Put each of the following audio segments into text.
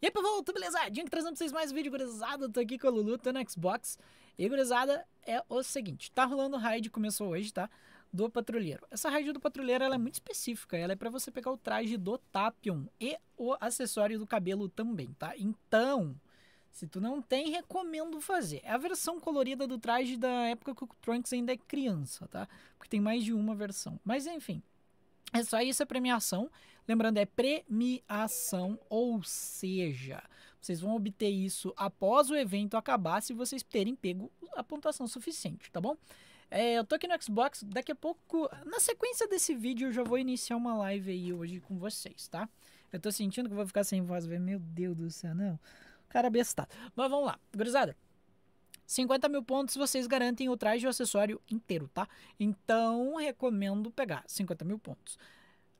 E aí, pessoal, tudo belezadinho? Que trazendo pra vocês mais um vídeo, gurizada. Tô aqui com a Lulu, tô no Xbox. E, gurizada, é o seguinte. Tá rolando raid, começou hoje, tá? Do patrulheiro. Essa raid do patrulheiro, ela é muito específica. Ela é para você pegar o traje do Tapion e o acessório do cabelo também, tá? Então, se tu não tem, recomendo fazer. É a versão colorida do traje da época que o Trunks ainda é criança, tá? Porque tem mais de uma versão. Mas, enfim... É só isso a é premiação. Lembrando, é premiação, ou seja, vocês vão obter isso após o evento acabar se vocês terem pego a pontuação suficiente, tá bom? É, eu tô aqui no Xbox, daqui a pouco, na sequência desse vídeo, eu já vou iniciar uma live aí hoje com vocês, tá? Eu tô sentindo que vou ficar sem voz, velho. Meu Deus do céu, não. Cara bestado. Mas vamos lá, gurizada. 50 mil pontos vocês garantem o traje e o acessório inteiro, tá? Então, recomendo pegar 50 mil pontos.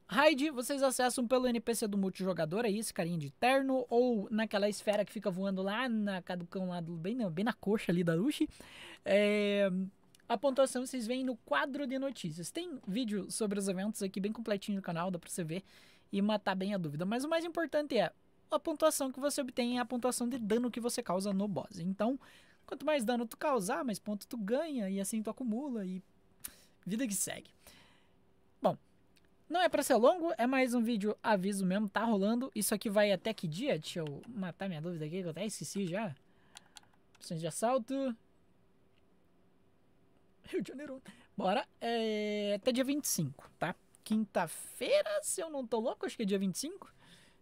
Raid, vocês acessam pelo NPC do multijogador aí, esse carinha de terno, ou naquela esfera que fica voando lá na caducão lá, do, bem, bem na coxa ali da Lushi. É, a pontuação vocês veem no quadro de notícias. Tem vídeo sobre os eventos aqui bem completinho no canal, dá pra você ver e matar bem a dúvida. Mas o mais importante é, a pontuação que você obtém é a pontuação de dano que você causa no boss. Então, Quanto mais dano tu causar, mais ponto tu ganha e assim tu acumula e vida que segue. Bom, não é para ser longo, é mais um vídeo aviso mesmo, tá rolando. Isso aqui vai até que dia? Deixa eu matar minha dúvida aqui, que eu até esqueci já. Opções de assalto. Rio de Janeiro. Bora. É, até dia 25, tá? Quinta-feira, se eu não tô louco, acho que é dia 25.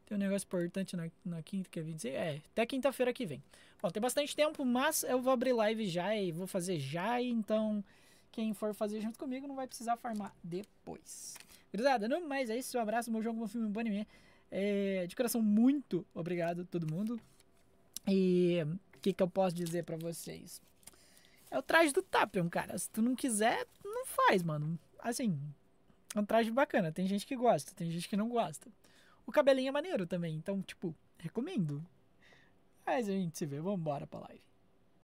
Tem um negócio importante na, na quinta que eu vim dizer. É, até quinta-feira que vem. Bom, tem bastante tempo, mas eu vou abrir live já e vou fazer já. Então, quem for fazer junto comigo não vai precisar farmar depois. Grudada, não mais. É isso. Um abraço, bom jogo, bom filme, bom anime. É, de coração, muito obrigado a todo mundo. E o que, que eu posso dizer para vocês? É o traje do Tapion, cara. Se tu não quiser, não faz, mano. Assim, é um traje bacana. Tem gente que gosta, tem gente que não gosta o cabelinho é maneiro também. Então, tipo, recomendo. Mas a gente se vê. vamos embora pra live.